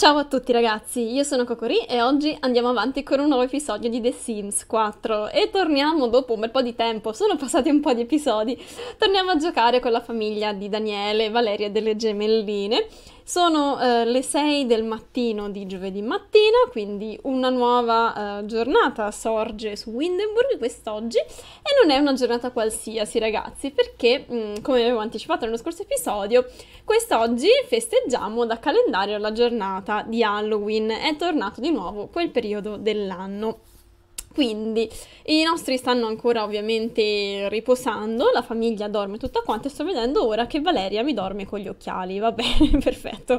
Ciao a tutti ragazzi, io sono Cocorì e oggi andiamo avanti con un nuovo episodio di The Sims 4 e torniamo dopo un bel po' di tempo, sono passati un po' di episodi, torniamo a giocare con la famiglia di Daniele, Valeria e delle gemelline sono eh, le 6 del mattino di giovedì mattina, quindi una nuova eh, giornata sorge su Windenburg quest'oggi e non è una giornata qualsiasi ragazzi perché, mh, mm, come avevo anticipato nello scorso episodio, quest'oggi festeggiamo da calendario la giornata di Halloween, è tornato di nuovo quel periodo dell'anno quindi i nostri stanno ancora ovviamente riposando, la famiglia dorme tutta quanta e sto vedendo ora che Valeria mi dorme con gli occhiali, va bene, perfetto,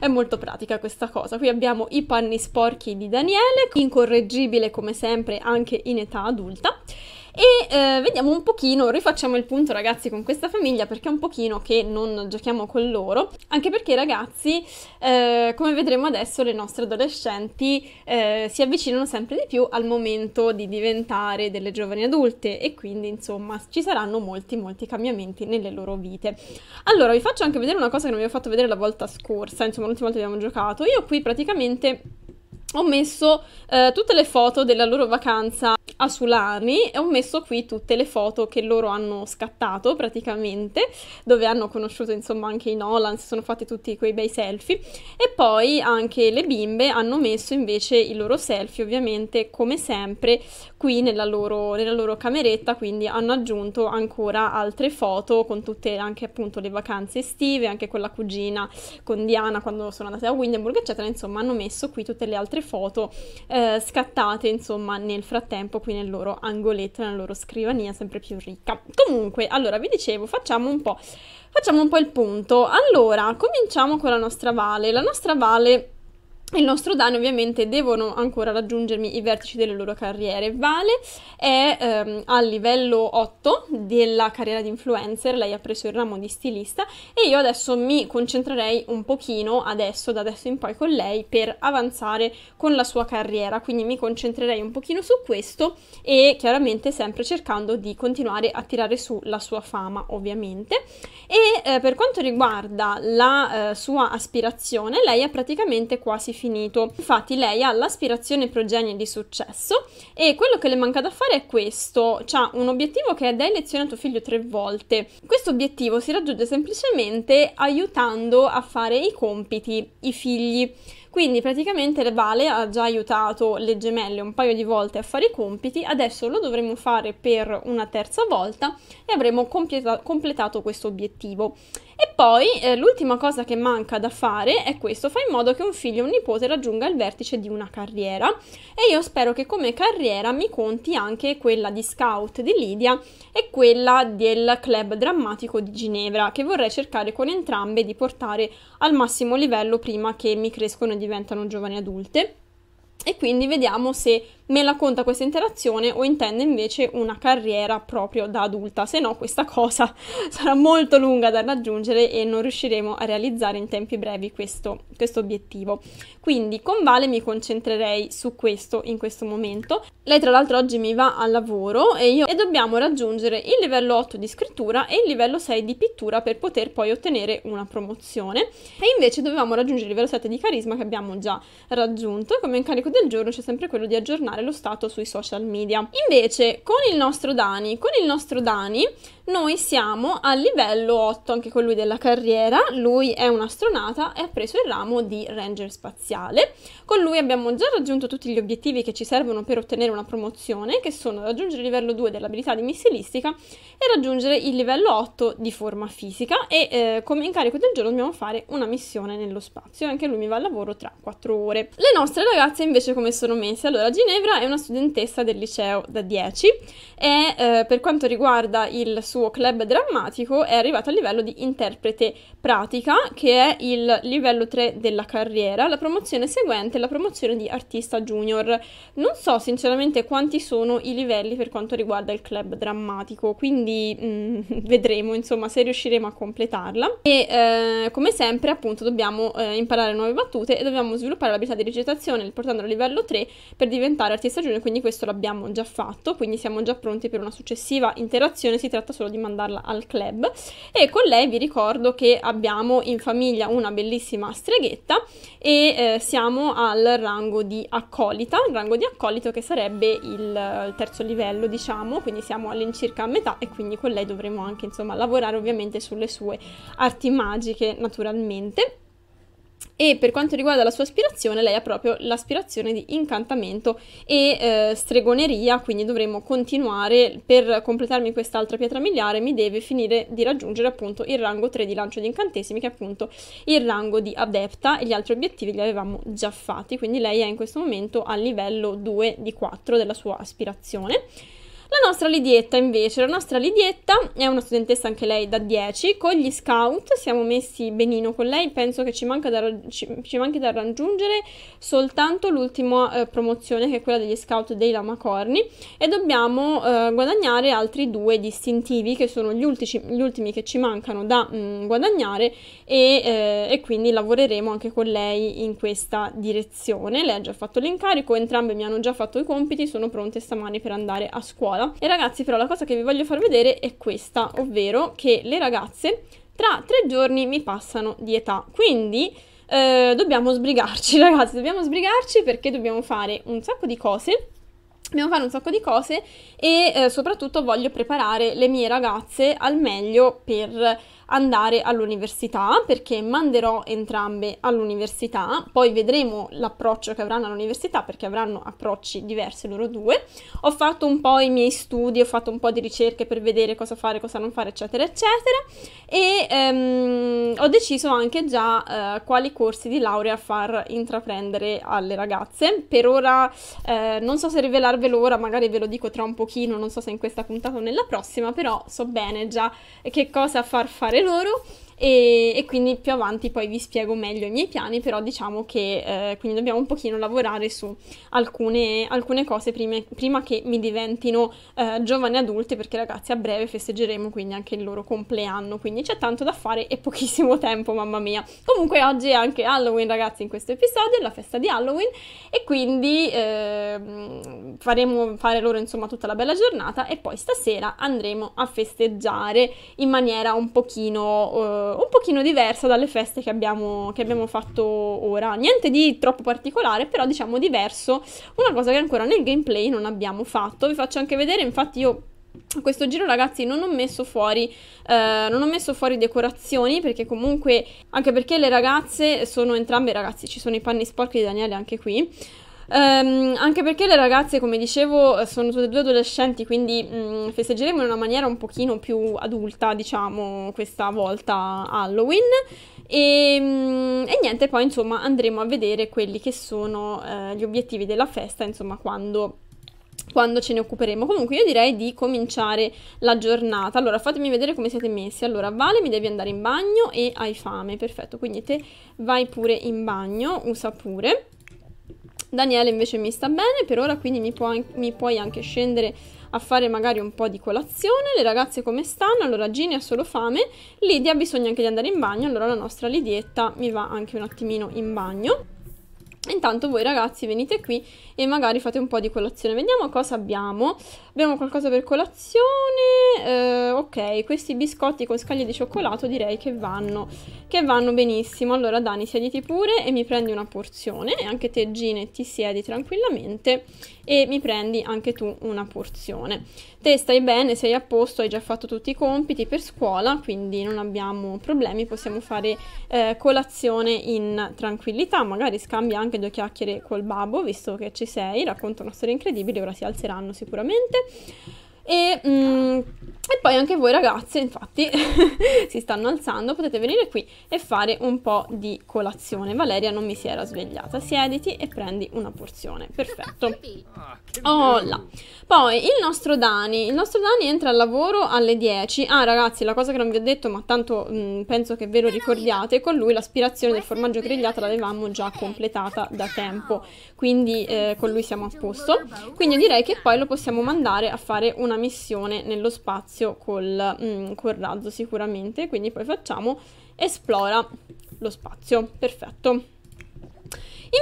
è molto pratica questa cosa. Qui abbiamo i panni sporchi di Daniele, incorreggibile come sempre anche in età adulta e eh, vediamo un pochino, rifacciamo il punto ragazzi con questa famiglia perché è un pochino che non giochiamo con loro, anche perché ragazzi, eh, come vedremo adesso, le nostre adolescenti eh, si avvicinano sempre di più al momento di diventare delle giovani adulte e quindi insomma ci saranno molti molti cambiamenti nelle loro vite. Allora vi faccio anche vedere una cosa che non vi ho fatto vedere la volta scorsa, insomma l'ultima volta che abbiamo giocato, io qui praticamente ho messo eh, tutte le foto della loro vacanza Asulani e ho messo qui tutte le foto che loro hanno scattato praticamente, dove hanno conosciuto insomma anche i Nolan, si sono fatti tutti quei bei selfie e poi anche le bimbe hanno messo invece i loro selfie ovviamente come sempre qui nella loro, nella loro, cameretta, quindi hanno aggiunto ancora altre foto con tutte anche appunto le vacanze estive, anche con la cugina con Diana quando sono andate a Windenburg, eccetera, insomma hanno messo qui tutte le altre foto eh, scattate insomma nel frattempo qui nel loro angoletto, nella loro scrivania sempre più ricca. Comunque, allora vi dicevo, facciamo un po', facciamo un po' il punto. Allora, cominciamo con la nostra Vale. La nostra Vale il nostro Dani ovviamente devono ancora raggiungermi i vertici delle loro carriere. Vale è ehm, a livello 8 della carriera di influencer, lei ha preso il ramo di stilista e io adesso mi concentrerei un pochino adesso, da adesso in poi con lei, per avanzare con la sua carriera, quindi mi concentrerei un pochino su questo e chiaramente sempre cercando di continuare a tirare su la sua fama ovviamente. E eh, per quanto riguarda la eh, sua aspirazione, lei è praticamente quasi infinito. Infatti lei ha l'aspirazione progenie di successo e quello che le manca da fare è questo, c'ha un obiettivo che è dai lezionato figlio tre volte. Questo obiettivo si raggiunge semplicemente aiutando a fare i compiti i figli. Quindi praticamente Vale ha già aiutato le gemelle un paio di volte a fare i compiti, adesso lo dovremo fare per una terza volta e avremo completa completato questo obiettivo. E poi eh, l'ultima cosa che manca da fare è questo, fa in modo che un figlio e un nipote raggiunga il vertice di una carriera e io spero che come carriera mi conti anche quella di scout di Lidia e quella del club drammatico di Ginevra che vorrei cercare con entrambe di portare al massimo livello prima che mi crescono diventano giovani adulte e quindi vediamo se me la conta questa interazione o intende invece una carriera proprio da adulta, se no questa cosa sarà molto lunga da raggiungere e non riusciremo a realizzare in tempi brevi questo, questo obiettivo. Quindi con Vale mi concentrerei su questo in questo momento. Lei tra l'altro oggi mi va al lavoro e, io, e dobbiamo raggiungere il livello 8 di scrittura e il livello 6 di pittura per poter poi ottenere una promozione e invece dovevamo raggiungere il livello 7 di carisma che abbiamo già raggiunto e come incarico del giorno c'è sempre quello di aggiornare lo stato sui social media. Invece, con il nostro Dani, con il nostro Dani noi siamo al livello 8, anche con lui della carriera, lui è un astronauta e ha preso il ramo di Ranger spaziale. Con lui abbiamo già raggiunto tutti gli obiettivi che ci servono per ottenere una promozione, che sono raggiungere il livello 2 dell'abilità di missilistica e raggiungere il livello 8 di forma fisica e eh, come incarico del giorno dobbiamo fare una missione nello spazio e anche lui mi va al lavoro tra 4 ore. Le nostre ragazze invece come sono messe? Allora Ginevra è una studentessa del liceo da 10 e eh, per quanto riguarda il suo suo club drammatico è arrivato al livello di interprete pratica, che è il livello 3 della carriera. La promozione seguente è la promozione di artista junior. Non so sinceramente quanti sono i livelli per quanto riguarda il club drammatico, quindi mh, mm, vedremo insomma se riusciremo a completarla. E eh, come sempre appunto dobbiamo eh, imparare nuove battute e dobbiamo sviluppare l'abilità di recitazione portandolo a livello 3 per diventare artista junior, quindi questo l'abbiamo già fatto, quindi siamo già pronti per una successiva interazione, si tratta solo di di mandarla al club e con lei vi ricordo che abbiamo in famiglia una bellissima streghetta e eh, siamo al rango di accolita, il rango di accolito che sarebbe il, il terzo livello diciamo, quindi siamo all'incirca a metà e quindi con lei dovremo anche insomma lavorare ovviamente sulle sue arti magiche naturalmente e per quanto riguarda la sua aspirazione, lei ha proprio l'aspirazione di incantamento e eh, stregoneria, quindi dovremo continuare per completarmi quest'altra pietra miliare, mi deve finire di raggiungere appunto il rango 3 di lancio di incantesimi, che è appunto il rango di adepta e gli altri obiettivi li avevamo già fatti, quindi lei è in questo momento al livello 2 di 4 della sua aspirazione. La nostra Lidietta invece, la nostra Lidietta è una studentessa anche lei da 10, con gli scout siamo messi benino con lei, penso che ci manca da, ci, ci manchi da raggiungere soltanto l'ultima eh, promozione che è quella degli scout dei Lamacorni e dobbiamo eh, guadagnare altri due distintivi che sono gli, ultici, gli ultimi che ci mancano da mh, mm, guadagnare e, eh, e quindi lavoreremo anche con lei in questa direzione. Lei ha già fatto l'incarico, entrambe mi hanno già fatto i compiti, sono pronte stamani per andare a scuola Sara. E ragazzi però la cosa che vi voglio far vedere è questa, ovvero che le ragazze tra tre giorni mi passano di età, quindi... Eh, dobbiamo sbrigarci ragazzi, dobbiamo sbrigarci perché dobbiamo fare un sacco di cose Dobbiamo fare un sacco di cose e eh, soprattutto voglio preparare le mie ragazze al meglio per andare all'università perché manderò entrambe all'università, poi vedremo l'approccio che avranno all'università perché avranno approcci diversi loro due. Ho fatto un po' i miei studi, ho fatto un po' di ricerche per vedere cosa fare, cosa non fare, eccetera, eccetera e ehm, ho deciso anche già eh, quali corsi di laurea far intraprendere alle ragazze. Per ora eh, non so se rivelarvelo ora, magari ve lo dico tra un pochino, non so se in questa puntata o nella prossima, però so bene già che cosa far fare Cabelouro. e, e, quindi più avanti poi vi spiego meglio i miei piani, però diciamo che eh, quindi dobbiamo un pochino lavorare su alcune, alcune cose prima, prima, che mi diventino eh, giovani adulte, perché ragazzi a breve festeggeremo quindi anche il loro compleanno, quindi c'è tanto da fare e pochissimo tempo, mamma mia. Comunque oggi è anche Halloween ragazzi in questo episodio, è la festa di Halloween e quindi eh, faremo fare loro insomma tutta la bella giornata e poi stasera andremo a festeggiare in maniera un pochino... Eh, un pochino diversa dalle feste che abbiamo, che abbiamo fatto ora. Niente di troppo particolare, però diciamo diverso, una cosa che ancora nel gameplay non abbiamo fatto. Vi faccio anche vedere, infatti io a questo giro ragazzi non ho messo fuori eh, non ho messo fuori decorazioni perché comunque anche perché le ragazze sono entrambe ragazzi ci sono i panni sporchi di Daniele anche qui Um, anche perché le ragazze, come dicevo, sono tutte due adolescenti, quindi um, festeggeremo in una maniera un pochino più adulta, diciamo, questa volta Halloween. E, um, e niente, poi insomma andremo a vedere quelli che sono uh, gli obiettivi della festa, insomma, quando quando ce ne occuperemo. Comunque io direi di cominciare la giornata. Allora fatemi vedere come siete messi. Allora Vale mi devi andare in bagno e hai fame, perfetto. Quindi te vai pure in bagno, usa pure. Daniele invece mi sta bene per ora, quindi mi, può, mi puoi anche scendere a fare magari un po' di colazione. Le ragazze come stanno? Allora Gini ha solo fame, Lidia ha bisogno anche di andare in bagno, allora la nostra Lidietta mi va anche un attimino in bagno intanto voi ragazzi venite qui e magari fate un po' di colazione. Vediamo cosa abbiamo. Abbiamo qualcosa per colazione. Eh, ok, questi biscotti con scaglie di cioccolato direi che vanno, che vanno benissimo. Allora Dani siediti pure e mi prendi una porzione. E anche te Gine ti siedi tranquillamente e mi prendi anche tu una porzione. Te stai bene, sei a posto, hai già fatto tutti i compiti per scuola, quindi non abbiamo problemi, possiamo fare eh, colazione in tranquillità, magari scambia anche due chiacchiere col babbo, visto che ci sei, racconta una storia incredibile, ora si alzeranno sicuramente. E, mm, e poi anche voi ragazze, infatti, si stanno alzando, potete venire qui e fare un po' di colazione. Valeria non mi si era svegliata. Siediti e prendi una porzione. Perfetto. Oh ah, là. Poi il nostro Dani. Il nostro Dani entra al lavoro alle 10. Ah ragazzi, la cosa che non vi ho detto, ma tanto mh, mm, penso che ve lo ricordiate, con lui l'aspirazione del formaggio grigliato l'avevamo già eh. completata da tempo. Quindi eh, con lui siamo a posto. Quindi direi che poi lo possiamo mandare a fare una missione nello spazio col, mm, col razzo sicuramente, quindi poi facciamo esplora lo spazio, perfetto.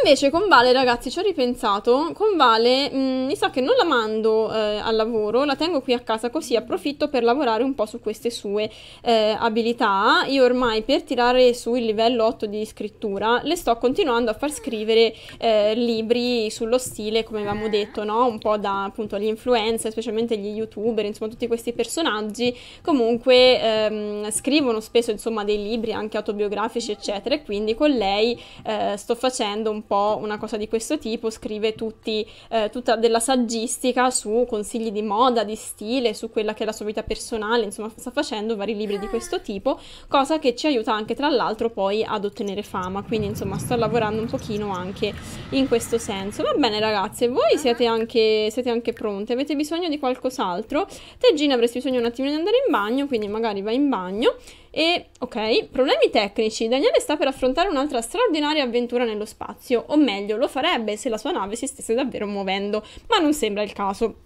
Invece con Vale, ragazzi, ci ho ripensato. Con Vale, mh, mm, mi sa che non la mando eh, al lavoro, la tengo qui a casa così approfitto per lavorare un po' su queste sue eh, abilità. Io ormai per tirare su il livello 8 di scrittura le sto continuando a far scrivere eh, libri sullo stile, come avevamo detto, no? Un po' da appunto gli influencer, specialmente gli youtuber, insomma tutti questi personaggi. Comunque ehm, scrivono spesso, insomma, dei libri anche autobiografici, eccetera. E quindi con lei eh, sto facendo un un po' una cosa di questo tipo, scrive tutti, eh, tutta della saggistica su consigli di moda, di stile, su quella che è la sua vita personale, insomma sta facendo vari libri di questo tipo, cosa che ci aiuta anche tra l'altro poi ad ottenere fama, quindi insomma sto lavorando un pochino anche in questo senso. Va bene ragazze, voi siete anche, siete anche pronte, avete bisogno di qualcos'altro? Te Gina avresti bisogno un attimo di andare in bagno, quindi magari vai in bagno e, ok, problemi tecnici. Daniele sta per affrontare un'altra straordinaria avventura nello spazio, o meglio, lo farebbe se la sua nave si stesse davvero muovendo, ma non sembra il caso.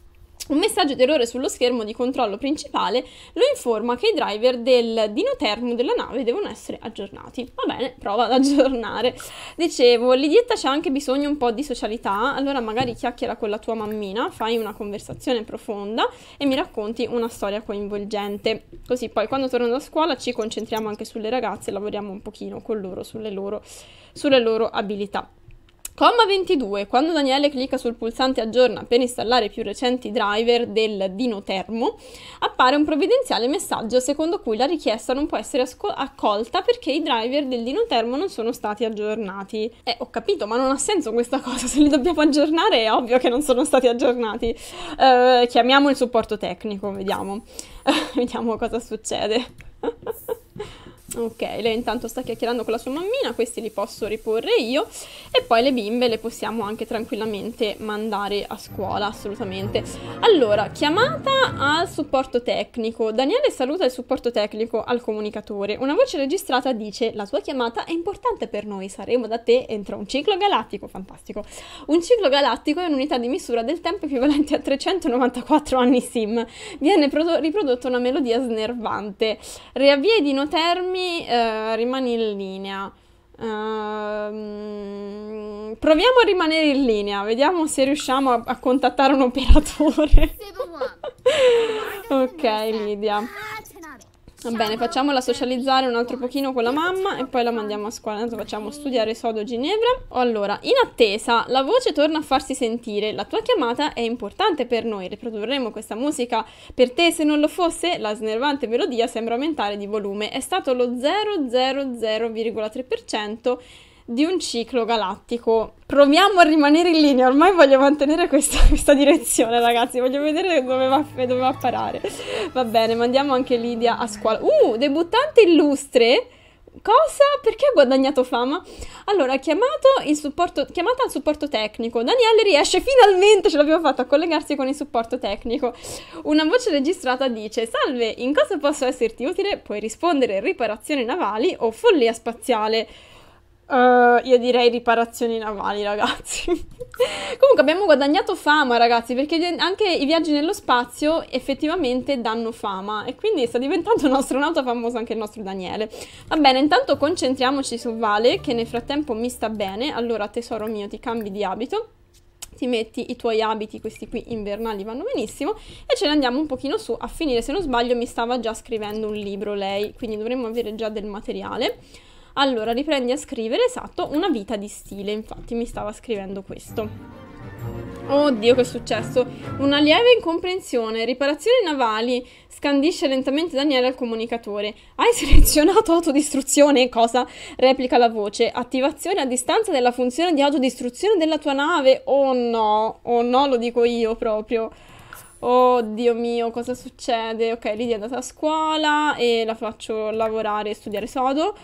Un messaggio d'errore sullo schermo di controllo principale lo informa che i driver del dino termo della nave devono essere aggiornati. Va bene, prova ad aggiornare. Dicevo, Lidietta c'è anche bisogno un po' di socialità, allora magari chiacchiera con la tua mammina, fai una conversazione profonda e mi racconti una storia coinvolgente. Così poi quando torno da scuola ci concentriamo anche sulle ragazze e lavoriamo un pochino con loro sulle loro, sulle loro abilità. Comma 22. Quando Daniele clicca sul pulsante aggiorna per installare i più recenti driver del Dinotermo, appare un provvidenziale messaggio secondo cui la richiesta non può essere accolta perché i driver del Dinotermo non sono stati aggiornati. Eh, ho capito, ma non ha senso questa cosa. Se li dobbiamo aggiornare è ovvio che non sono stati aggiornati. Uh, chiamiamo il supporto tecnico, vediamo. vediamo cosa succede. Ok, lei intanto sta chiacchierando con la sua mammina, questi li posso riporre io e poi le bimbe le possiamo anche tranquillamente mandare a scuola, assolutamente. Allora, chiamata al supporto tecnico. Daniele saluta il supporto tecnico al comunicatore. Una voce registrata dice la tua chiamata è importante per noi, saremo da te entro un ciclo galattico, fantastico. Un ciclo galattico è un'unità di misura del tempo equivalente a 394 anni sim. Viene riprodotta una melodia snervante. Riavvia di notermi rimani, eh, rimani in linea. Uh, proviamo a rimanere in linea, vediamo se riusciamo a, a contattare un operatore. ok, Lidia. Ah, Va bene, facciamola socializzare un altro pochino con la mamma e poi la mandiamo a scuola, Intanto facciamo studiare sodo Ginevra. Allora, in attesa, la voce torna a farsi sentire, la tua chiamata è importante per noi, riprodurremo questa musica per te se non lo fosse, la snervante melodia sembra aumentare di volume, è stato lo 0,00,3% di un ciclo galattico. Proviamo a rimanere in linea, ormai voglio mantenere questa, questa direzione ragazzi, voglio vedere dove va, dove va, a parare. Va bene, mandiamo anche Lidia a scuola. Uh, debuttante illustre? Cosa? Perché ha guadagnato fama? Allora, supporto, chiamata al supporto tecnico. Daniele riesce finalmente, ce l'abbiamo fatta, a collegarsi con il supporto tecnico. Una voce registrata dice: Salve, in cosa posso esserti utile? Puoi rispondere riparazioni navali o follia spaziale. Uh, io direi riparazioni navali, ragazzi. Comunque abbiamo guadagnato fama, ragazzi, perché anche i viaggi nello spazio effettivamente danno fama e quindi sta diventando un astronauta famoso anche il nostro Daniele. Va bene, intanto concentriamoci su Vale, che nel frattempo mi sta bene. Allora, tesoro mio, ti cambi di abito ti metti i tuoi abiti, questi qui invernali vanno benissimo, e ce ne andiamo un pochino su a finire, se non sbaglio mi stava già scrivendo un libro lei, quindi dovremmo avere già del materiale. Allora, riprendi a scrivere, esatto, una vita di stile, infatti mi stava scrivendo questo. Oddio, che è successo? Una lieve incomprensione. Riparazioni navali. Scandisce lentamente Daniele al comunicatore. Hai selezionato autodistruzione? Cosa? Replica la voce. Attivazione a distanza della funzione di autodistruzione della tua nave. Oh no, oh no, lo dico io proprio. Oddio mio, cosa succede? Ok, Lidia è andata a scuola e la faccio lavorare e studiare sodo.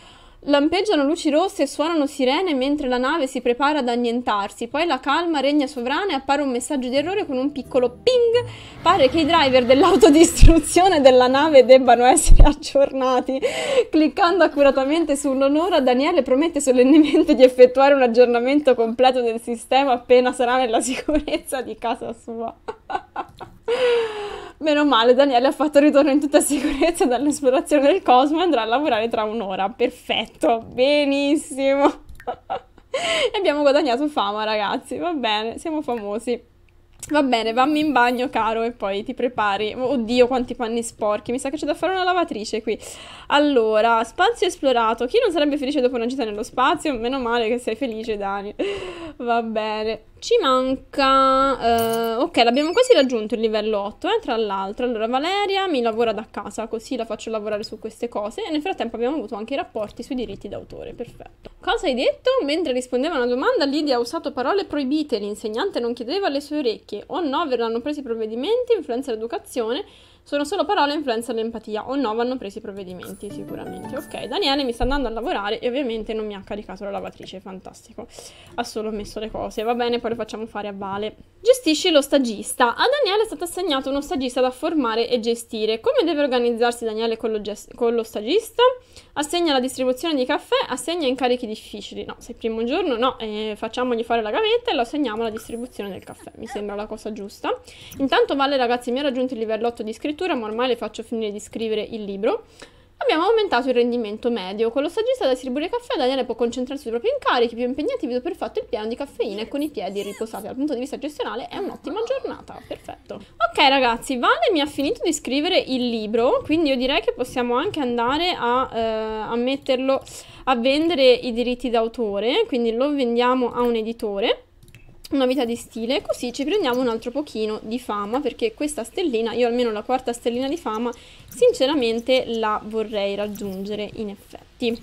Lampeggiano luci rosse e suonano sirene mentre la nave si prepara ad annientarsi, poi la calma regna sovrana e appare un messaggio di errore con un piccolo ping. Pare che i driver dell'autodistruzione della nave debbano essere aggiornati. Cliccando accuratamente sull'onora, Daniele promette solennemente di effettuare un aggiornamento completo del sistema appena sarà nella sicurezza di casa sua. Meno male, Daniele ha fatto ritorno in tutta sicurezza dall'esplorazione del cosmo e andrà a lavorare tra un'ora. Perfetto, benissimo. e abbiamo guadagnato fama, ragazzi. Va bene, siamo famosi. Va bene, vammi in bagno, caro, e poi ti prepari. Oddio, quanti panni sporchi. Mi sa che c'è da fare una lavatrice qui. Allora, spazio esplorato. Chi non sarebbe felice dopo una gita nello spazio? Meno male che sei felice, Dani. Va bene. Ci manca... Eh, ok, l'abbiamo quasi raggiunto il livello 8, eh, tra l'altro. Allora, Valeria mi lavora da casa, così la faccio lavorare su queste cose. E nel frattempo abbiamo avuto anche i rapporti sui diritti d'autore, perfetto. Cosa hai detto? Mentre rispondeva a una domanda, Lidia ha usato parole proibite. L'insegnante non chiedeva alle sue orecchie. O oh no, verranno presi provvedimenti, influenza l'educazione... Sono solo parole, influenza l'empatia. O no, vanno presi i provvedimenti, sicuramente. Ok, Daniele mi sta andando a lavorare e ovviamente non mi ha caricato la lavatrice, fantastico. Ha solo messo le cose. Va bene, poi lo facciamo fare a Vale. Gestisci lo stagista. A Daniele è stato assegnato uno stagista da formare e gestire. Come deve organizzarsi Daniele con lo, gest- con lo stagista? Assegna la distribuzione di caffè, assegna incarichi difficili. No, se il primo giorno no, eh, facciamogli fare la gavetta e lo assegniamo alla distribuzione del caffè. Mi sembra la cosa giusta. Intanto Vale, ragazzi, mi ha raggiunto il livello 8 di iscrizione scrittura, ma ormai le faccio finire di scrivere il libro, abbiamo aumentato il rendimento medio. Con lo stagista da distribuire caffè, Daniele può concentrarsi sui propri incarichi più impegnati, vedo perfetto il piano di caffeina e con i piedi riposati. Dal punto di vista gestionale è un'ottima giornata, perfetto. Ok ragazzi, Vale mi ha finito di scrivere il libro, quindi io direi che possiamo anche andare a, eh, a metterlo a vendere i diritti d'autore, quindi lo vendiamo a un editore novità di stile così ci prendiamo un altro pochino di fama perché questa stellina io almeno la quarta stellina di fama sinceramente la vorrei raggiungere in effetti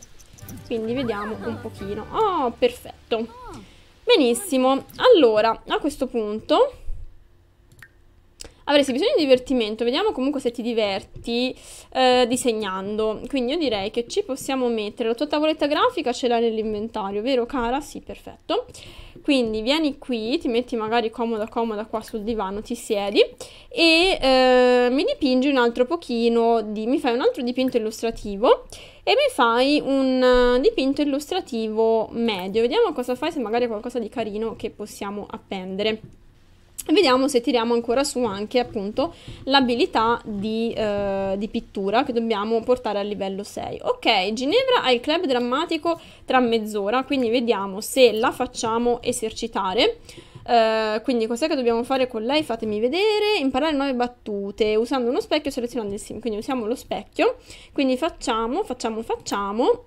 quindi vediamo un pochino oh perfetto benissimo allora a questo punto avresti bisogno di divertimento, vediamo comunque se ti diverti eh, disegnando. Quindi io direi che ci possiamo mettere, la tua tavoletta grafica ce l'hai nell'inventario, vero cara? Sì, perfetto. Quindi vieni qui, ti metti magari comoda comoda qua sul divano, ti siedi e eh, mi dipingi un altro pochino, di, mi fai un altro dipinto illustrativo e mi fai un eh, dipinto illustrativo medio. Vediamo cosa fai, se magari è qualcosa di carino che possiamo appendere. Vediamo se tiriamo ancora su anche appunto l'abilità di, eh, di, pittura che dobbiamo portare a livello 6. Ok, Ginevra ha il club drammatico tra mezz'ora, quindi vediamo se la facciamo esercitare. Eh, quindi cos'è che dobbiamo fare con lei? Fatemi vedere, imparare nuove battute usando uno specchio selezionando il sim, quindi usiamo lo specchio, quindi facciamo, facciamo, facciamo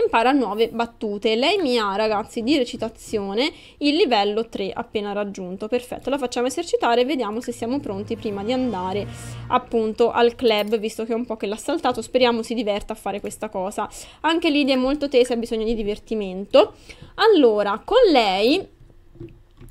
impara nuove battute. Lei mi ha, ragazzi, di recitazione il livello 3 appena raggiunto. Perfetto, la facciamo esercitare e vediamo se siamo pronti prima di andare appunto al club, visto che è un po' che l'ha saltato. Speriamo si diverta a fare questa cosa. Anche Lidia è molto tesa, ha bisogno di divertimento. Allora, con lei...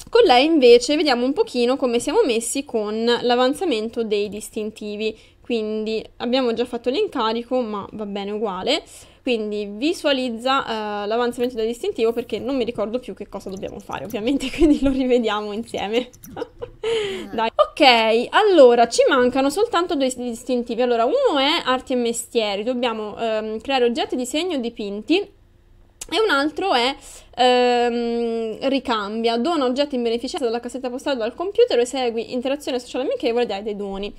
Con lei invece vediamo un pochino come siamo messi con l'avanzamento dei distintivi, quindi abbiamo già fatto l'incarico ma va bene uguale. Quindi visualizza eh, l'avanzamento del distintivo perché non mi ricordo più che cosa dobbiamo fare, ovviamente, quindi lo rivediamo insieme. Dai. Ok, allora ci mancano soltanto due distintivi. Allora, uno è arti e mestieri, dobbiamo ehm, creare oggetti di segno dipinti e un altro è ehm, ricambia, dona oggetti in beneficenza dalla cassetta postale o dal computer, esegui interazione sociale amichevole e dai dei doni.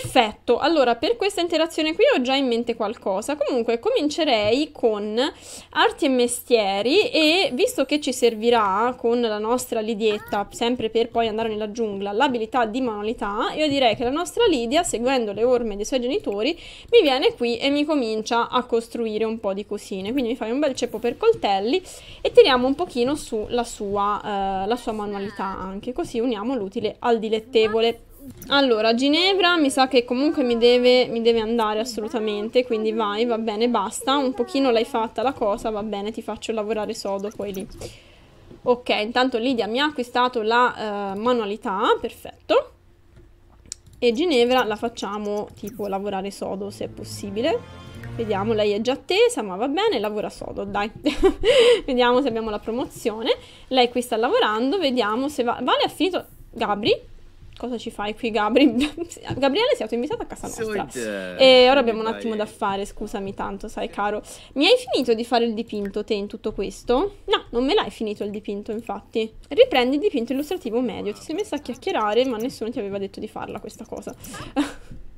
Perfetto, allora per questa interazione qui ho già in mente qualcosa, comunque comincerei con arti e mestieri e visto che ci servirà con la nostra Lidietta, sempre per poi andare nella giungla, l'abilità di manualità, io direi che la nostra Lidia, seguendo le orme dei suoi genitori, mi viene qui e mi comincia a costruire un po' di cosine, quindi mi fai un bel ceppo per coltelli e tiriamo un pochino sulla sua, eh, la sua manualità anche, così uniamo l'utile al dilettevole. Allora, Ginevra mi sa che comunque mi deve, mi deve andare assolutamente, quindi vai, va bene, basta. Un pochino l'hai fatta la cosa, va bene, ti faccio lavorare sodo poi lì. Ok, intanto Lidia mi ha acquistato la uh, manualità, perfetto. E Ginevra la facciamo tipo lavorare sodo se è possibile. Vediamo, lei è già attesa, ma va bene, lavora sodo, dai. vediamo se abbiamo la promozione. Lei qui sta lavorando, vediamo se va... Vale ha finito... Gabri? Cosa ci fai qui, Gabri? Gabriele si è autoinvitato a casa nostra. E ora abbiamo un attimo da fare, scusami tanto, sai, caro. Mi hai finito di fare il dipinto te in tutto questo? No, non me l'hai finito il dipinto, infatti. Riprendi il dipinto illustrativo medio. Ti sei messa a chiacchierare, ma nessuno ti aveva detto di farla questa cosa.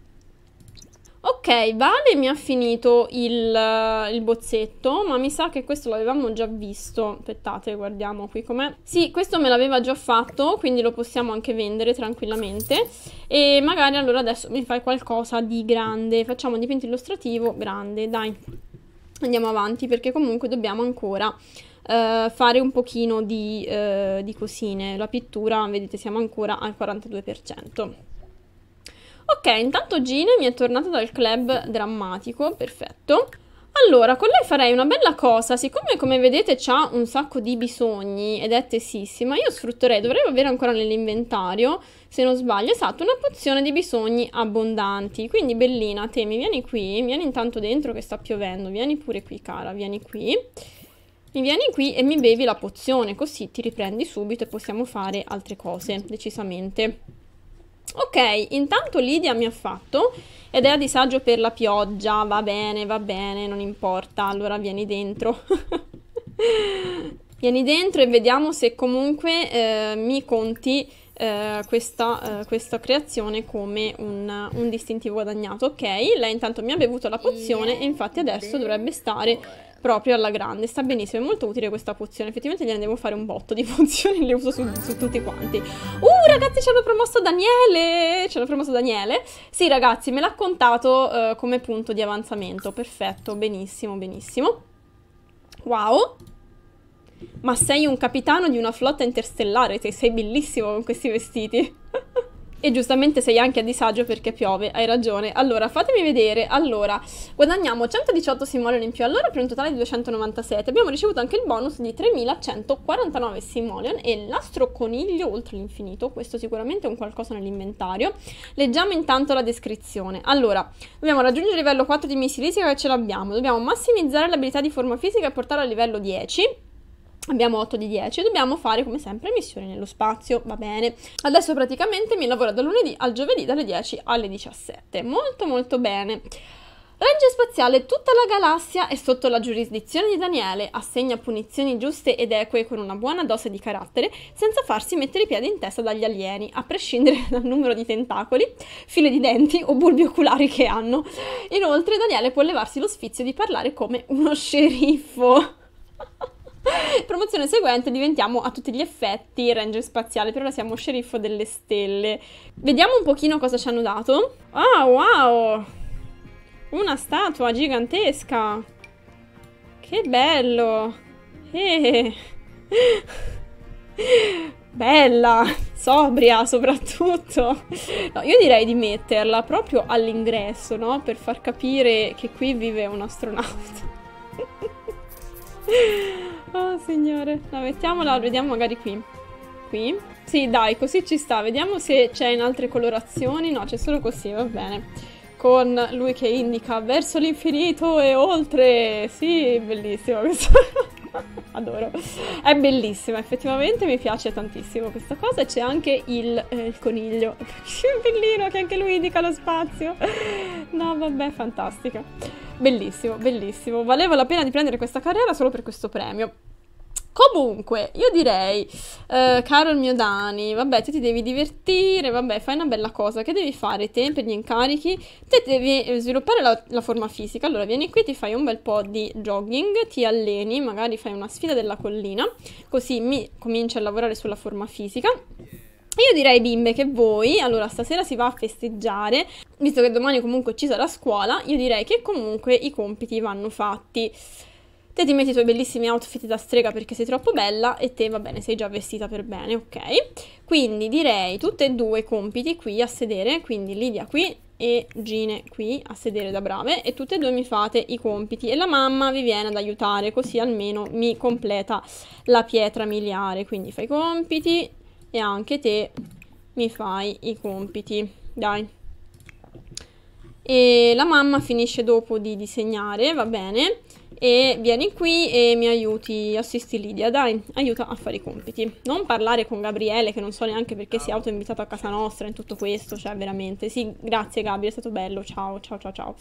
Ok, Vale mi ha finito il, il, bozzetto, ma mi sa che questo l'avevamo già visto. Aspettate, guardiamo qui com'è. Sì, questo me l'aveva già fatto, quindi lo possiamo anche vendere tranquillamente. E magari allora adesso mi fai qualcosa di grande. Facciamo un dipinto illustrativo grande, dai. Andiamo avanti, perché comunque dobbiamo ancora... Uh, fare un pochino di, uh, di cosine. La pittura, vedete, siamo ancora al 42%. Ok, intanto Gine mi è tornata dal club drammatico, perfetto. Allora, con lei farei una bella cosa, siccome come vedete ha un sacco di bisogni ed è tessissima, io sfrutterei, dovrei avere ancora nell'inventario, se non sbaglio, esatto, una pozione di bisogni abbondanti. Quindi Bellina, temi, vieni qui, vieni intanto dentro che sta piovendo, vieni pure qui cara, vieni qui. Mi vieni qui e mi bevi la pozione, così ti riprendi subito e possiamo fare altre cose, decisamente. Ok, intanto Lidia mi ha fatto ed è a disagio per la pioggia, va bene, va bene, non importa, allora vieni dentro. vieni dentro e vediamo se comunque eh, mi conti eh, questa, eh, questa, creazione come un, un, distintivo guadagnato. Ok, lei intanto mi ha bevuto la pozione e infatti adesso dovrebbe stare proprio alla grande. Sta benissimo, è molto utile questa pozione. Effettivamente andiamo a fare un botto di pozioni, le uso su, su tutti quanti. Uh, ragazzi, ci hanno promosso Daniele! Ci hanno promosso Daniele? Sì, ragazzi, me l'ha contato uh, come punto di avanzamento. Perfetto, benissimo, benissimo. Wow! Ma sei un capitano di una flotta interstellare, sei, sei bellissimo con questi vestiti. e giustamente sei anche a disagio perché piove, hai ragione. Allora, fatemi vedere. Allora, guadagniamo 118 simoleon in più all'ora per un totale di 297. Abbiamo ricevuto anche il bonus di 3149 simoleon e l'astro coniglio oltre l'infinito. Questo sicuramente è un qualcosa nell'inventario. Leggiamo intanto la descrizione. Allora, dobbiamo raggiungere il livello 4 di missilistica che ce l'abbiamo. Dobbiamo massimizzare l'abilità di forma fisica e portarla al livello 10 Abbiamo 8 di 10 e dobbiamo fare come sempre missioni nello spazio, va bene. Adesso praticamente mi lavora da lunedì al giovedì dalle 10 alle 17. Molto molto bene. Legge spaziale, tutta la galassia è sotto la giurisdizione di Daniele, assegna punizioni giuste ed eque con una buona dose di carattere, senza farsi mettere i piedi in testa dagli alieni, a prescindere dal numero di tentacoli, file di denti o bulbi oculari che hanno. Inoltre Daniele può levarsi lo sfizio di parlare come uno sceriffo. Promozione seguente diventiamo a tutti gli effetti ranger spaziale, per ora siamo sceriffo delle stelle. Vediamo un pochino cosa ci hanno dato. Ah, oh, wow! Una statua gigantesca! Che bello! Eh. Bella, sobria soprattutto. No, io direi di metterla proprio all'ingresso, no? Per far capire che qui vive un astronauta oh signore. La mettiamola, vediamo magari qui. Qui. Sì, dai, così ci sta. Vediamo se c'è in altre colorazioni. No, c'è solo così, va bene. Con lui che indica verso l'infinito e oltre. Sì, bellissimo questo. Adoro. È bellissima, effettivamente mi piace tantissimo questa cosa. c'è anche il, eh, il coniglio. il che anche lui indica lo spazio. No, vabbè, fantastica. Bellissimo, bellissimo. Valeva la pena di prendere questa carriera solo per questo premio. Comunque, io direi, eh, caro il mio Dani, vabbè, tu ti devi divertire, vabbè, fai una bella cosa. Che devi fare te per gli incarichi? Te devi eh, sviluppare la, la, forma fisica. Allora, vieni qui, ti fai un bel po' di jogging, ti alleni, magari fai una sfida della collina, così mi cominci a lavorare sulla forma fisica. Io direi bimbe che voi, allora stasera si va a festeggiare, visto che domani comunque ci sarà scuola, io direi che comunque i compiti vanno fatti. Te ti metti i tuoi bellissimi outfit da strega perché sei troppo bella e te va bene, sei già vestita per bene, ok? Quindi direi tutte e due i compiti qui a sedere, quindi Lidia qui e Gine qui a sedere da brave e tutte e due mi fate i compiti e la mamma vi viene ad aiutare così almeno mi completa la pietra miliare, quindi fai i compiti, e anche te mi fai i compiti, dai. E la mamma finisce dopo di disegnare, va bene, e vieni qui e mi aiuti, assisti Lidia, dai, aiuta a fare i compiti. Non parlare con Gabriele, che non so neanche perché si è autoinvitato a casa nostra in tutto questo, cioè veramente. Sì, grazie Gabriele, è stato bello, ciao, ciao, ciao, ciao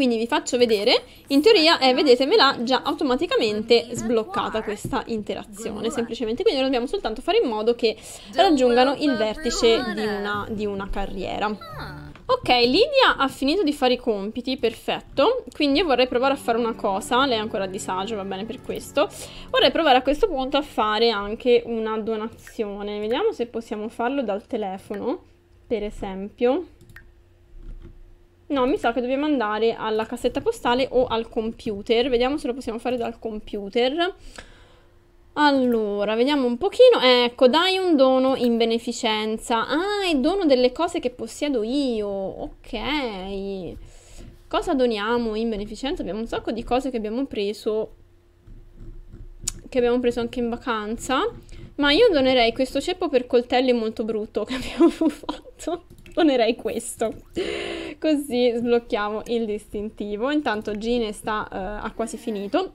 quindi vi faccio vedere, in teoria è, eh, vedete, me l'ha già automaticamente sbloccata questa interazione, semplicemente, quindi dobbiamo soltanto fare in modo che raggiungano il vertice di una, di una carriera. Ok, Lidia ha finito di fare i compiti, perfetto. Quindi io vorrei provare a fare una cosa. Lei è ancora a disagio, va bene per questo. Vorrei provare a questo punto a fare anche una donazione. Vediamo se possiamo farlo dal telefono, per esempio. No, mi sa che dobbiamo andare alla cassetta postale o al computer. Vediamo se lo possiamo fare dal computer. Allora, vediamo un pochino. Ecco, dai un dono in beneficenza. Ah, è dono delle cose che possiedo io. Ok. Cosa doniamo in beneficenza? Abbiamo un sacco di cose che abbiamo preso. Che abbiamo preso anche in vacanza. Ma io donerei questo ceppo per coltelli molto brutto che abbiamo fatto. Ponerei questo. Così sblocchiamo il distintivo. Intanto Gine sta, uh, ha quasi finito.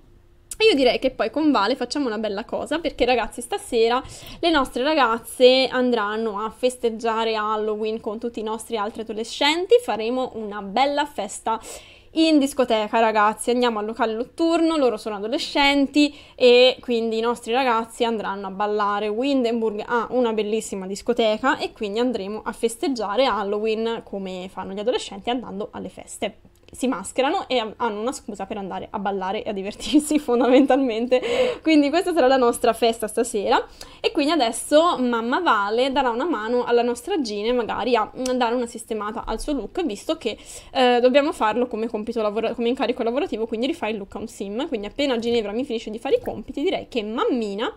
Io direi che poi con Vale facciamo una bella cosa perché ragazzi stasera le nostre ragazze andranno a festeggiare Halloween con tutti i nostri altri adolescenti, faremo una bella festa in discoteca, ragazzi, andiamo al locale notturno, loro sono adolescenti e quindi i nostri ragazzi andranno a ballare. Windenburg ha una bellissima discoteca e quindi andremo a festeggiare Halloween come fanno gli adolescenti andando alle feste si mascherano e hanno una scusa per andare a ballare e a divertirsi fondamentalmente. Quindi questa sarà la nostra festa stasera e quindi adesso mamma Vale darà una mano alla nostra Gine magari a mm, dare una sistemata al suo look visto che eh, dobbiamo farlo come, lavora- come incarico lavorativo, quindi rifare il look a un sim. Quindi appena Ginevra mi finisce di fare i compiti direi che mammina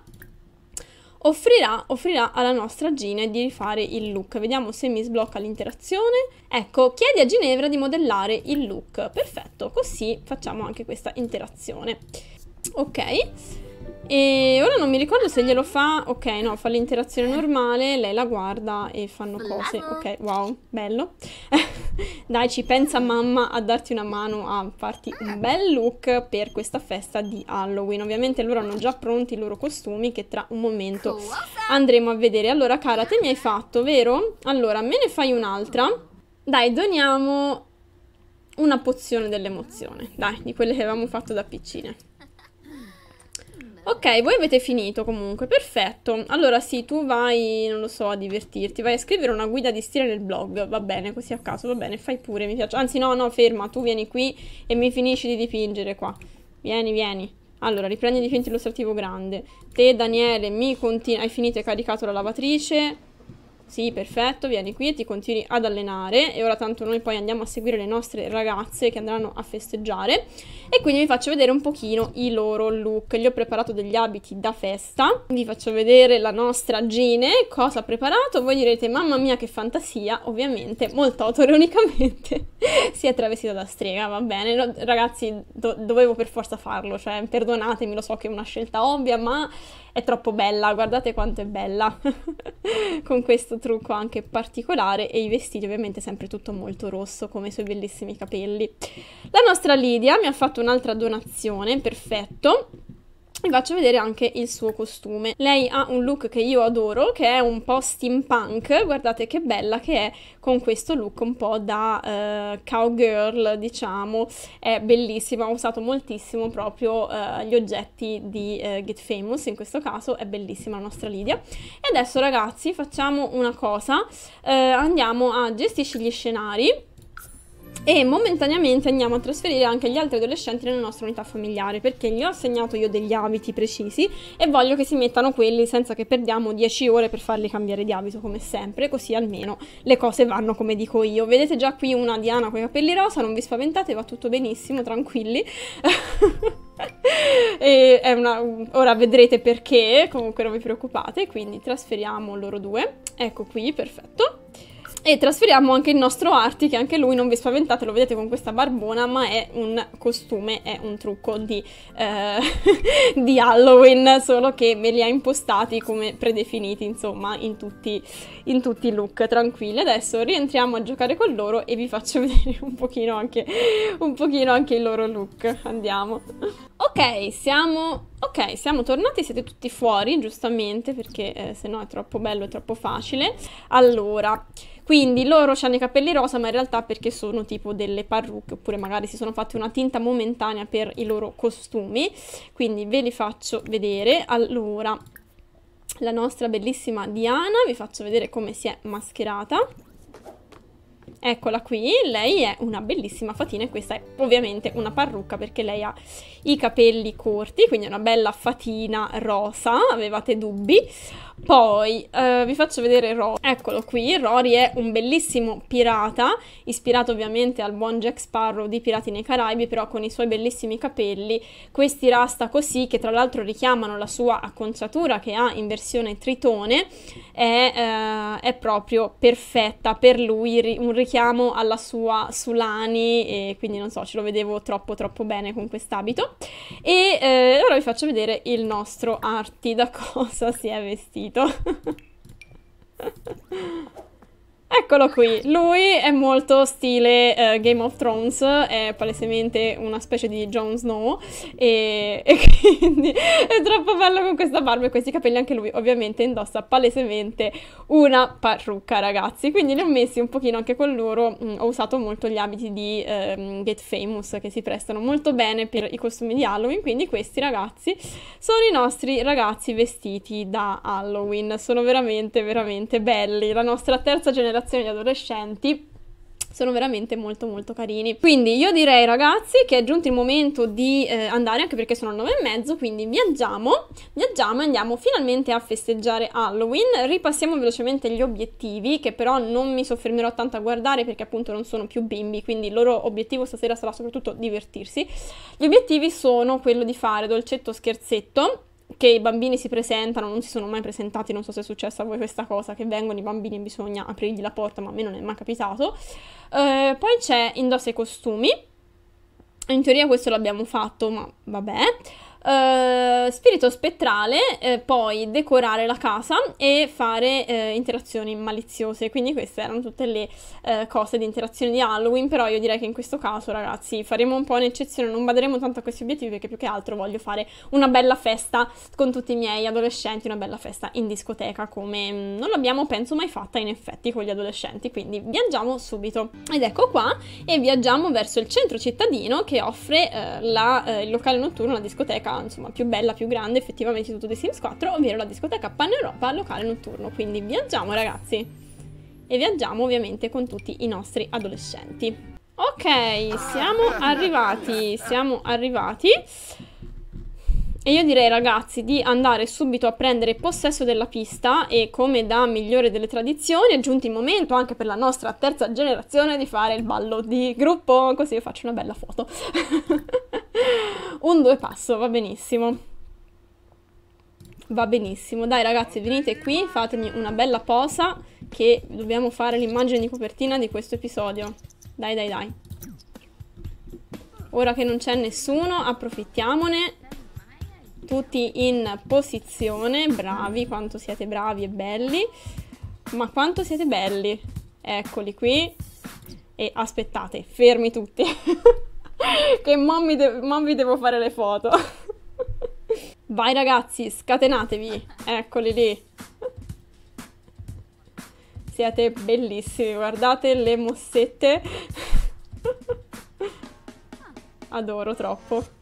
offrirà, offrirà, alla nostra Gine di rifare il look. Vediamo se mi sblocca l'interazione. Ecco, chiedi a Ginevra di modellare il look. Perfetto, così facciamo anche questa interazione. Ok, e ora non mi ricordo se glielo fa. Ok, no, fa l'interazione normale, lei la guarda e fanno cose. Ok, wow, bello. Dai, ci pensa mamma a darti una mano a farti un bel look per questa festa di Halloween. Ovviamente loro hanno già pronti i loro costumi che tra un momento andremo a vedere. Allora, cara, te mi hai fatto, vero? Allora, me ne fai un'altra. Dai, doniamo una pozione dell'emozione. Dai, di quelle che avevamo fatto da piccine. Ok, voi avete finito comunque, perfetto. Allora sì, tu vai, non lo so, a divertirti, vai a scrivere una guida di stile nel blog, va bene, così a caso, va bene, fai pure, mi piace. Anzi no, no, ferma, tu vieni qui e mi finisci di dipingere qua. Vieni, vieni. Allora, riprendi il dipinto illustrativo grande. Te, Daniele, mi continui... Hai finito e caricato la lavatrice. Sì, perfetto, vieni qui e ti continui ad allenare e ora tanto noi poi andiamo a seguire le nostre ragazze che andranno a festeggiare e quindi vi faccio vedere un pochino i loro look. Gli ho preparato degli abiti da festa, vi faccio vedere la nostra Gine, cosa ha preparato, voi direte mamma mia che fantasia, ovviamente molto autoronicamente si è travestita da strega, va bene, no, ragazzi do dovevo per forza farlo, cioè perdonatemi, lo so che è una scelta ovvia ma è troppo bella, guardate quanto è bella, con questo trucco anche particolare e i vestiti ovviamente sempre tutto molto rosso come i suoi bellissimi capelli. La nostra Lidia mi ha fatto un'altra donazione, perfetto vi faccio vedere anche il suo costume. Lei ha un look che io adoro, che è un po' steampunk, guardate che bella che è con questo look un po' da uh, cowgirl, diciamo, è bellissima, ha usato moltissimo proprio uh, gli oggetti di uh, Get Famous, in questo caso è bellissima la nostra Lidia. E adesso ragazzi facciamo una cosa, andiamo a gestisci gli scenari e momentaneamente andiamo a trasferire anche gli altri adolescenti nella nostra unità familiare perché gli ho assegnato io degli abiti precisi e voglio che si mettano quelli senza che perdiamo 10 ore per farli cambiare di abito come sempre, così almeno le cose vanno come dico io. Vedete già qui una Diana con i capelli rosa, non vi spaventate, va tutto benissimo, tranquilli. una... ora vedrete perché, comunque non vi preoccupate, quindi trasferiamo loro due. Ecco qui, perfetto. E trasferiamo anche il nostro Arti, che anche lui, non vi spaventate, lo vedete con questa barbona, ma è un costume, è un trucco di, eh, di Halloween, solo che me li ha impostati come predefiniti, insomma, in tutti, in tutti, i look tranquilli. Adesso rientriamo a giocare con loro e vi faccio vedere un pochino anche, un pochino anche il loro look. Andiamo. Ok, siamo Ok, siamo tornati, siete tutti fuori, giustamente, perché eh, se no è troppo bello, è troppo facile. Allora, quindi loro hanno i capelli rosa, ma in realtà perché sono tipo delle parrucche, oppure magari si sono fatte una tinta momentanea per i loro costumi. Quindi ve li faccio vedere. Allora, la nostra bellissima Diana, vi faccio vedere come si è mascherata eccola qui, lei è una bellissima fatina e questa è ovviamente una parrucca perché lei ha i capelli corti, quindi è una bella fatina rosa, avevate dubbi. Poi eh, vi faccio vedere Rory, eccolo qui, Rory è un bellissimo pirata, ispirato ovviamente al buon Jack Sparrow di Pirati nei Caraibi, però con i suoi bellissimi capelli, questi rasta così che tra l'altro richiamano la sua acconciatura che ha in versione tritone, è, eh, è proprio perfetta per lui, un richiamo richiamo alla sua Sulani e quindi non so, ce lo vedevo troppo troppo bene con quest'abito. E eh, ora vi faccio vedere il nostro Arti da cosa si è vestito. Eccolo qui, lui è molto stile uh, Game of Thrones, è palesemente una specie di Jon Snow e, e quindi è troppo bello con questa barba e questi capelli, anche lui ovviamente indossa palesemente una parrucca ragazzi, quindi ne ho messi un pochino anche con loro, mh, mm, ho usato molto gli abiti di um, Get Famous che si prestano molto bene per i costumi di Halloween, quindi questi ragazzi sono i nostri ragazzi vestiti da Halloween, sono veramente veramente belli, la nostra terza generazione generazione di adolescenti sono veramente molto molto carini quindi io direi ragazzi che è giunto il momento di eh, andare anche perché sono nove e mezzo quindi viaggiamo viaggiamo e andiamo finalmente a festeggiare Halloween ripassiamo velocemente gli obiettivi che però non mi soffermerò tanto a guardare perché appunto non sono più bimbi quindi il loro obiettivo stasera sarà soprattutto divertirsi gli obiettivi sono quello di fare dolcetto scherzetto che i bambini si presentano, non si sono mai presentati, non so se è successa a voi questa cosa, che vengono i bambini e bisogna aprirgli la porta, ma a me non è mai capitato. Eh, poi c'è indossa i costumi, in teoria questo l'abbiamo fatto, ma vabbè. Eh, spirito spettrale, eh, poi decorare la casa e fare eh, interazioni maliziose. Quindi queste erano tutte le eh, cose di interazione di Halloween, però io direi che in questo caso, ragazzi, faremo un po' un'eccezione, non baderemo tanto a questi obiettivi perché più che altro voglio fare una bella festa con tutti i miei adolescenti, una bella festa in discoteca come mm, non l'abbiamo penso mai fatta in effetti con gli adolescenti, quindi viaggiamo subito. Ed ecco qua e viaggiamo verso il centro cittadino che offre eh, la, eh, il locale notturno, la discoteca discoteca insomma più bella, più grande effettivamente di tutto The Sims 4, ovvero la discoteca Paneuropa locale notturno. Quindi viaggiamo ragazzi! E viaggiamo ovviamente con tutti i nostri adolescenti. Ok, siamo arrivati, siamo arrivati. E io direi ragazzi di andare subito a prendere possesso della pista e come da migliore delle tradizioni è giunto il momento anche per la nostra terza generazione di fare il ballo di gruppo, così io faccio una bella foto. Un due passo, va benissimo. Va benissimo, dai ragazzi venite qui, fatemi una bella posa che dobbiamo fare l'immagine di copertina di questo episodio. Dai dai dai. Ora che non c'è nessuno approfittiamone tutti in posizione, bravi quanto siete bravi e belli, ma quanto siete belli. Eccoli qui e aspettate, fermi tutti, che mo, de- mo devo fare le foto. Vai ragazzi, scatenatevi, eccoli lì. Siete bellissimi, guardate le mossette. Adoro troppo.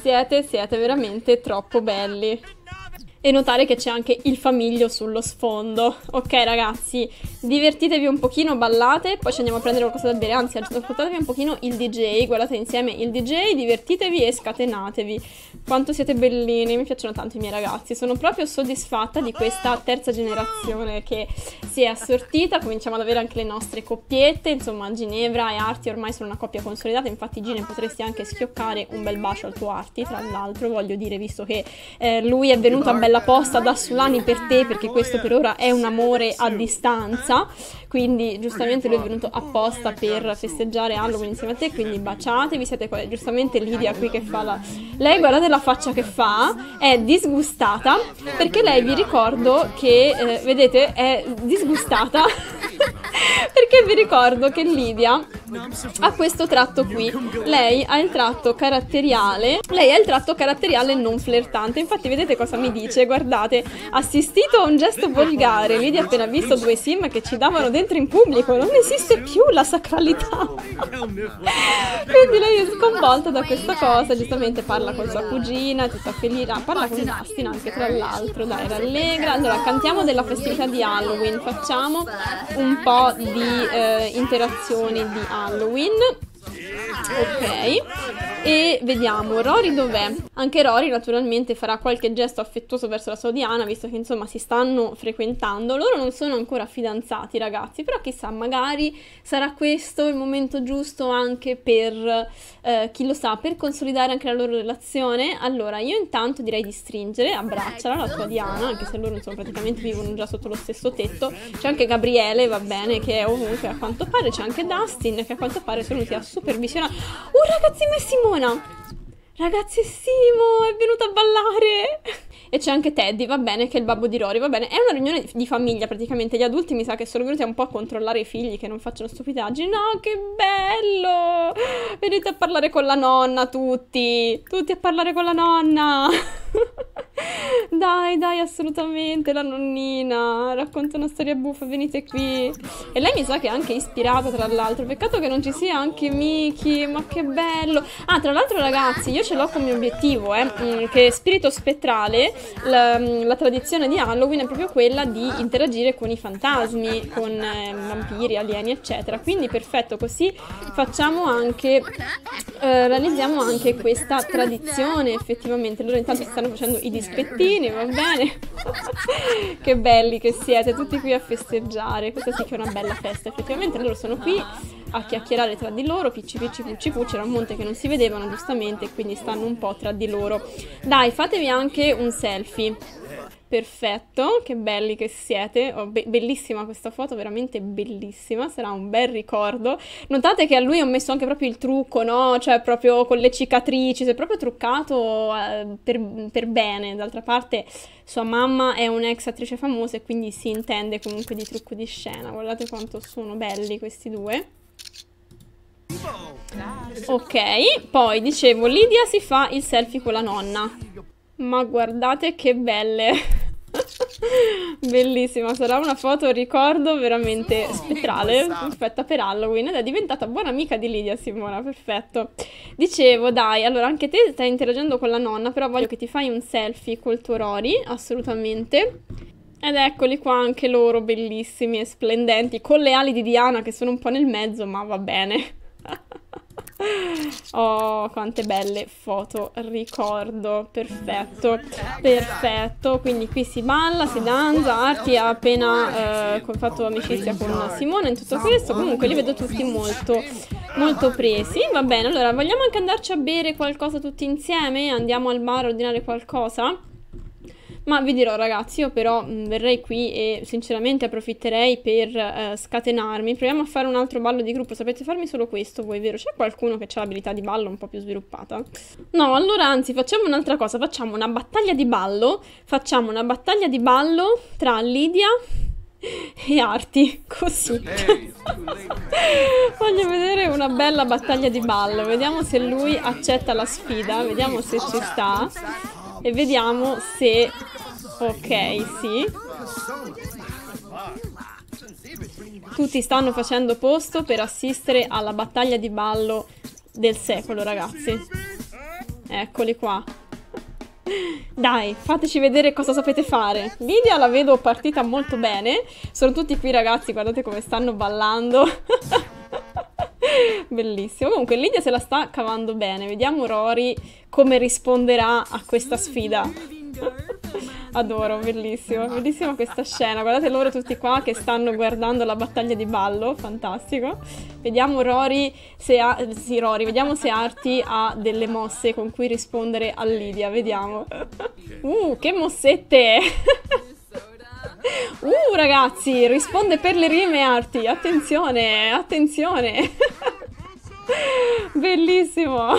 siete, siete veramente troppo belli e notare che c'è anche il famiglio sullo sfondo. Ok ragazzi, divertitevi un pochino, ballate, poi ci andiamo a prendere qualcosa da bere, anzi ascoltatevi un pochino il DJ, guardate insieme il DJ, divertitevi e scatenatevi. Quanto siete bellini, mi piacciono tanto i miei ragazzi, sono proprio soddisfatta di questa terza generazione che si è assortita, cominciamo ad avere anche le nostre coppiette, insomma Ginevra e Arti ormai sono una coppia consolidata, infatti Gine potresti anche schioccare un bel bacio al tuo Arti, tra l'altro voglio dire, visto che eh, lui è venuto a Bella bella posta da Sulani per te perché questo per ora è un amore a distanza quindi giustamente lui è venuto apposta per festeggiare Halloween insieme a te quindi baciatevi siete qua giustamente Lidia qui che fa la lei guardate la faccia che fa è disgustata perché lei vi ricordo che eh, vedete è disgustata perché vi ricordo che Lidia ha questo tratto qui. Lei ha il tratto caratteriale, lei ha il tratto caratteriale non flirtante. Infatti, vedete cosa mi dice? Guardate, assistito a un gesto volgare, Lidia ha appena visto due sim che ci davano dentro in pubblico, non esiste più la sacralità. Quindi lei è sconvolta da questa cosa, giustamente parla con sua cugina, tutta felice, ah, parla con Dustin anche tra l'altro, dai, rallegra. Allora, cantiamo della festività di Halloween, facciamo un po' di eh, interazioni di Halloween Halloween Ok. E vediamo Rory dov'è. Anche Rory naturalmente farà qualche gesto affettuoso verso la sua Diana, visto che insomma si stanno frequentando. Loro non sono ancora fidanzati, ragazzi, però chissà, magari sarà questo il momento giusto anche per eh, chi lo sa, per consolidare anche la loro relazione. Allora, io intanto direi di stringere, abbracciala la tua Diana, anche se loro insomma praticamente vivono già sotto lo stesso tetto. C'è anche Gabriele, va bene, che è ovunque a quanto pare, c'è anche Dustin che a quanto pare sono venuti a super avvicina. Oh ragazzi, ma è Simona! Ragazzi, è Simo, è venuta a ballare! e c'è anche Teddy, va bene, che è il babbo di Rory, va bene. È una riunione di famiglia praticamente, gli adulti mi sa che sono venuti un po' a controllare i figli che non facciano stupidaggini. No, che bello! Venite a parlare con la nonna tutti, tutti a parlare con la nonna! Dai, dai, assolutamente, la nonnina. Racconta una storia buffa, venite qui. E lei mi sa che è anche ispirata, tra l'altro. Peccato che non ci sia anche Miki, ma che bello. Ah, tra l'altro, ragazzi, io ce l'ho come obiettivo, eh, mm, che Spirito Spettrale, la, mm, la, tradizione di Halloween è proprio quella di interagire con i fantasmi, con eh, vampiri, alieni, eccetera. Quindi, perfetto, così facciamo anche, eh, realizziamo anche questa tradizione, effettivamente. Loro intanto stanno facendo i dispettini, va bene? che belli che siete, tutti qui a festeggiare. Questa sì che è una bella festa, effettivamente. Loro sono qui a chiacchierare tra di loro, picci picci pucci pucci, era un monte che non si vedevano giustamente, quindi stanno un po' tra di loro. Dai, fatevi anche un selfie. Perfetto, che belli che siete. Oh, be- bellissima questa foto, veramente bellissima, sarà un bel ricordo. Notate che a lui ho messo anche proprio il trucco, no? Cioè proprio con le cicatrici, si è proprio truccato eh, per, per, bene. D'altra parte sua mamma è un'ex attrice famosa e quindi si intende comunque di trucco di scena. Guardate quanto sono belli questi due. Ok, poi dicevo Lidia si fa il selfie con la nonna ma guardate che belle! Bellissima, sarà una foto ricordo veramente spettrale perfetta per Halloween ed è diventata buona amica di Lidia Simona, perfetto. Dicevo, dai, allora anche te stai interagendo con la nonna, però voglio che ti fai un selfie col tuo Rory, assolutamente. Ed eccoli qua anche loro, bellissimi e splendenti, con le ali di Diana che sono un po' nel mezzo, ma va bene. Oh, quante belle foto, ricordo, perfetto, perfetto, quindi qui si balla, si danza, Arti ha appena eh, fatto amicizia con Simone in tutto questo, comunque li vedo tutti molto, molto presi, va bene, allora vogliamo anche andarci a bere qualcosa tutti insieme, andiamo al bar a ordinare qualcosa? Ma vi dirò ragazzi, io però mh, mm, verrei qui e sinceramente approfitterei per eh, scatenarmi. Proviamo a fare un altro ballo di gruppo. Sapete farmi solo questo voi, vero? C'è qualcuno che ha l'abilità di ballo un po' più sviluppata? No, allora anzi facciamo un'altra cosa. Facciamo una battaglia di ballo. Facciamo una battaglia di ballo tra Lidia e arti così voglio vedere una bella battaglia di ballo vediamo se lui accetta la sfida vediamo se ci sta e vediamo se Ok, sì. Tutti stanno facendo posto per assistere alla battaglia di ballo del secolo, ragazzi. Eccoli qua. Dai, fateci vedere cosa sapete fare. Lidia la vedo partita molto bene. Sono tutti qui, ragazzi, guardate come stanno ballando. Bellissimo. Comunque Lidia se la sta cavando bene. Vediamo Rory come risponderà a questa sfida. Adoro, bellissimo, bellissima questa scena. Guardate loro tutti qua che stanno guardando la battaglia di ballo, fantastico. Vediamo Rory se ha, sì, Rory, vediamo se Arti ha delle mosse con cui rispondere a Lidia, vediamo. Uh, che mossette! Uh, ragazzi, risponde per le rime Arti, attenzione, attenzione. Bellissimo.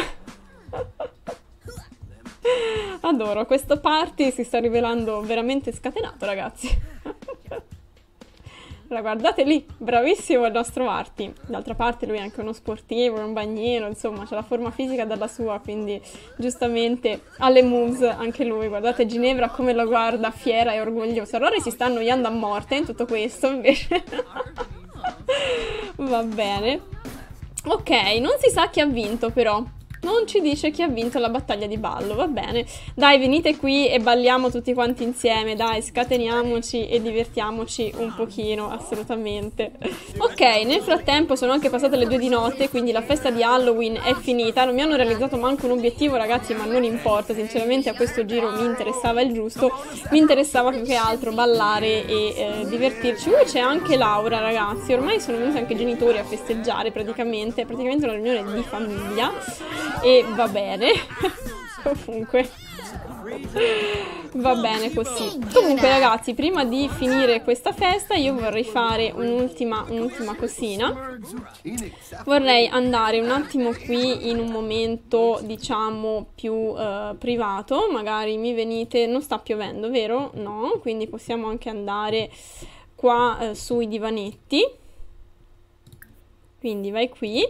Adoro, questo party si sta rivelando veramente scatenato, ragazzi. allora, guardate lì, bravissimo il nostro Marti. D'altra parte lui è anche uno sportivo, un bagnino, insomma, c'è la forma fisica dalla sua, quindi giustamente alle moves anche lui. Guardate Ginevra come lo guarda, fiera e orgogliosa. Rory si sta annoiando a morte in tutto questo, invece. Va bene. Ok, non si sa chi ha vinto però non ci dice chi ha vinto la battaglia di ballo, va bene. Dai, venite qui e balliamo tutti quanti insieme, dai, scateniamoci e divertiamoci un pochino, assolutamente. ok, nel frattempo sono anche passate le due di notte, quindi la festa di Halloween è finita. Non mi hanno realizzato manco un obiettivo, ragazzi, ma non importa, sinceramente a questo giro mi interessava il giusto. Mi interessava più che altro ballare e eh, divertirci. Poi c'è anche Laura, ragazzi, ormai sono venuti anche i genitori a festeggiare praticamente, praticamente una riunione di famiglia e va bene. Comunque. Va bene così. Comunque ragazzi, prima di finire questa festa io vorrei fare un'ultima, un'ultima cosina. Vorrei andare un attimo qui in un momento diciamo più eh, privato, magari mi venite... Non sta piovendo, vero? No, quindi possiamo anche andare qua eh, sui divanetti. Quindi vai qui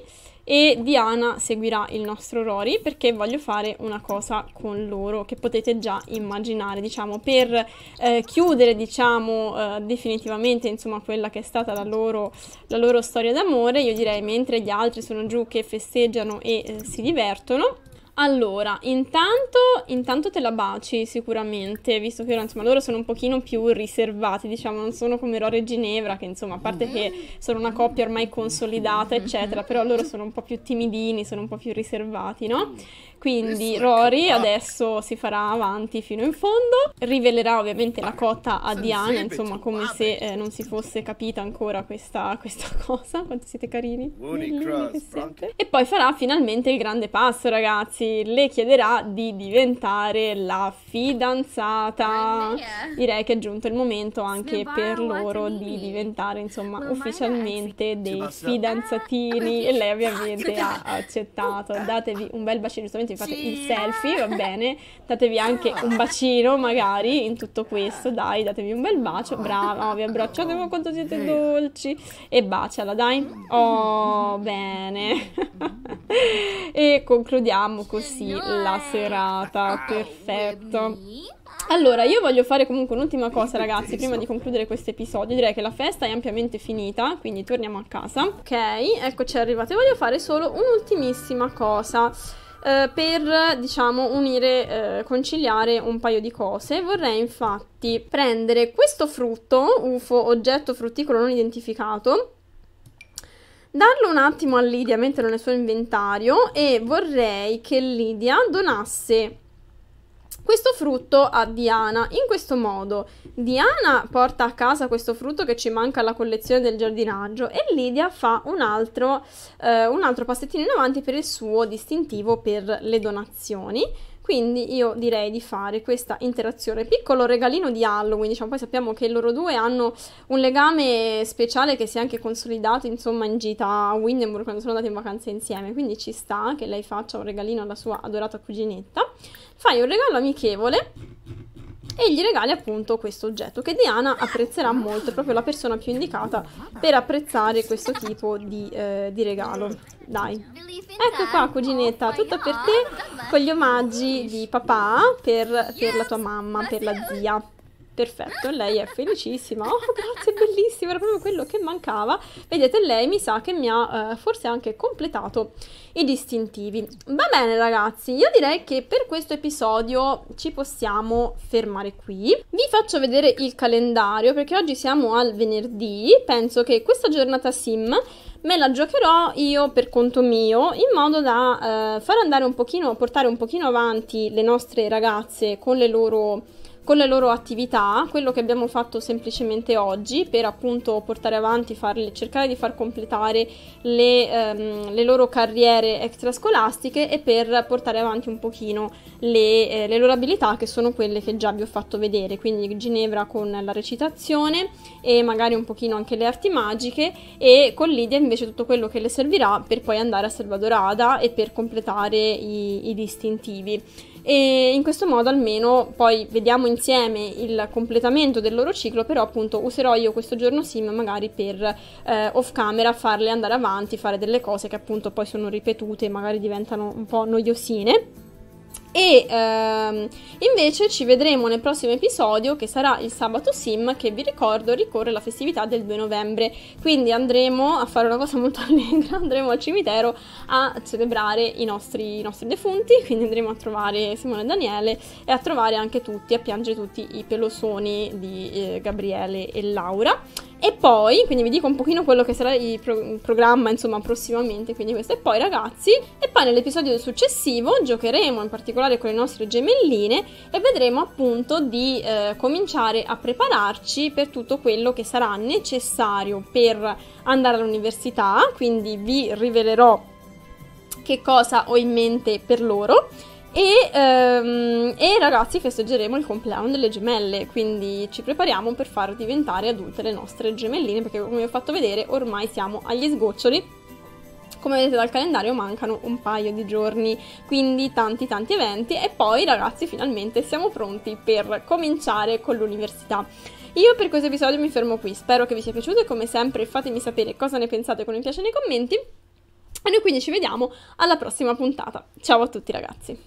e Diana seguirà il nostro Rory perché voglio fare una cosa con loro che potete già immaginare, diciamo, per eh, chiudere, diciamo, eh, definitivamente, insomma, quella che è stata la loro, la loro storia d'amore, io direi mentre gli altri sono giù che festeggiano e eh, si divertono, allora, intanto, intanto te la baci sicuramente, visto che insomma, loro sono un pochino più riservati, diciamo, non sono come Rory e Ginevra, che insomma, a parte che sono una coppia ormai consolidata, eccetera, però loro sono un po' più timidini, sono un po' più riservati, no? Quindi Rory adesso si farà avanti fino in fondo, rivelerà ovviamente la cotta a Diana, insomma come se eh, eh, non si fosse capita ancora questa, questa cosa, quanto siete carini, e poi farà finalmente il grande passo ragazzi, le chiederà di diventare la fidanzata, direi che è giunto il momento anche per loro di diventare insomma ufficialmente dei fidanzatini ah, e lei ovviamente ha accettato, ah, datevi un bel bacino giustamente vi fate sì. il selfie, va bene, datevi anche un bacino magari in tutto questo, dai, datevi un bel bacio, brava, oh, vi abbracciate ecco. ma quanto siete dolci e baciala, dai. Mm. Oh, bene. Mm. e concludiamo così la serata, perfetto. Allora, io voglio fare comunque un'ultima cosa, ragazzi, prima di concludere questo episodio. Direi che la festa è ampiamente finita, quindi torniamo a casa. Ok, eccoci arrivate. Voglio fare solo un'ultimissima cosa. Eh, per diciamo unire, eh, conciliare un paio di cose. Vorrei infatti prendere questo frutto, UFO, oggetto frutticolo non identificato, darlo un attimo a Lidia, metterlo nel suo inventario e vorrei che Lidia donasse questo frutto a Diana in questo modo. Diana porta a casa questo frutto che ci manca alla collezione del giardinaggio e Lidia fa un altro, eh, un altro passettino in avanti per il suo distintivo per le donazioni quindi io direi di fare questa interazione. Piccolo regalino di Halloween, diciamo, poi sappiamo che loro due hanno un legame speciale che si è anche consolidato, insomma, in gita a Windenburg quando sono andati in vacanza insieme, quindi ci sta che lei faccia un regalino alla sua adorata cuginetta. Fai un regalo amichevole e gli regali appunto questo oggetto che Diana apprezzerà molto, è proprio la persona più indicata per apprezzare questo tipo di, eh, di regalo. Dai. Ecco qua cuginetta, tutto per te con gli omaggi di papà per, per la tua mamma, per la zia. Perfetto, lei è felicissima. Oh, grazie, bellissimo, era proprio quello che mancava. Vedete, lei mi sa che mi ha eh, forse anche completato i distintivi. Va bene, ragazzi, io direi che per questo episodio ci possiamo fermare qui. Vi faccio vedere il calendario perché oggi siamo al venerdì. Penso che questa giornata sim me la giocherò io per conto mio in modo da eh, far andare un pochino, portare un pochino avanti le nostre ragazze con le loro con le loro attività, quello che abbiamo fatto semplicemente oggi per appunto portare avanti, farle, cercare di far completare le, ehm, le, loro carriere extrascolastiche e per portare avanti un pochino le, eh, le, loro abilità che sono quelle che già vi ho fatto vedere, quindi Ginevra con la recitazione e magari un pochino anche le arti magiche e con Lidia invece tutto quello che le servirà per poi andare a Salvadorada e per completare i, i distintivi e in questo modo almeno poi vediamo insieme il completamento del loro ciclo, però appunto userò io questo giorno sim magari per eh, off camera farle andare avanti, fare delle cose che appunto poi sono ripetute e magari diventano un po' noiosine. E ehm, invece ci vedremo nel prossimo episodio che sarà il sabato sim che vi ricordo ricorre la festività del 2 novembre. Quindi andremo a fare una cosa molto allegra, andremo al cimitero a celebrare i nostri, i nostri defunti, quindi andremo a trovare Simone e Daniele e a trovare anche tutti, a piangere tutti i pelosoni di eh, Gabriele e Laura. E poi, quindi vi dico un pochino quello che sarà il, pro- programma, insomma, prossimamente, quindi questo E poi ragazzi. E poi nell'episodio successivo giocheremo in particolare con le nostre gemelline e vedremo appunto di eh, cominciare a prepararci per tutto quello che sarà necessario per andare all'università, quindi vi rivelerò che cosa ho in mente per loro. E, ehm, e, ragazzi festeggeremo il compleanno delle gemelle, quindi ci prepariamo per far diventare adulte le nostre gemelline, perché come vi ho fatto vedere ormai siamo agli sgoccioli. Come vedete dal calendario mancano un paio di giorni, quindi tanti tanti eventi e poi ragazzi finalmente siamo pronti per cominciare con l'università. Io per questo episodio mi fermo qui, spero che vi sia piaciuto e come sempre fatemi sapere cosa ne pensate con mi piace nei commenti. E noi quindi ci vediamo alla prossima puntata. Ciao a tutti ragazzi!